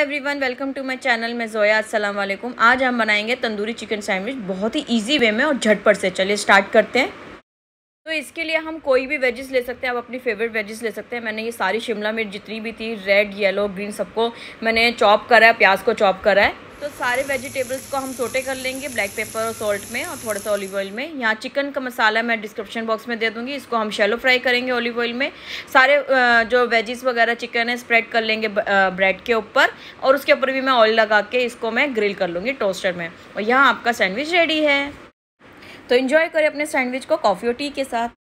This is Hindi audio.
everyone welcome to my channel मैं जोया अस्सलाम वालेकुम आज हम बनाएंगे तंदूरी चिकन सैंडविच बहुत ही इजी वे में और झटपट से चलिए स्टार्ट करते हैं तो इसके लिए हम कोई भी वेजेस ले सकते हैं आप अपनी फेवरेट वेजेस ले सकते हैं मैंने ये सारी शिमला मिर्च जितनी भी थी रेड येलो ग्रीन सबको मैंने चॉप करा है प्याज को चॉप करा है तो सारे वेजिटेबल्स को हम सोटे कर लेंगे ब्लैक पेपर और सॉल्ट में और थोड़ा सा ऑलिव ऑयल में यहाँ चिकन का मसाला मैं डिस्क्रिप्शन बॉक्स में दे दूँगी इसको हम शेलो फ्राई करेंगे ऑलिव ऑयल में सारे जो वेजिस वगैरह चिकन है स्प्रेड कर लेंगे ब्रेड के ऊपर और उसके ऊपर भी मैं ऑयल लगा के इसको मैं ग्रिल कर लूँगी टोस्टर में और यहाँ आपका सैंडविच रेडी है तो इन्जॉय करें अपने सैंडविच को कॉफ़ी और टी के साथ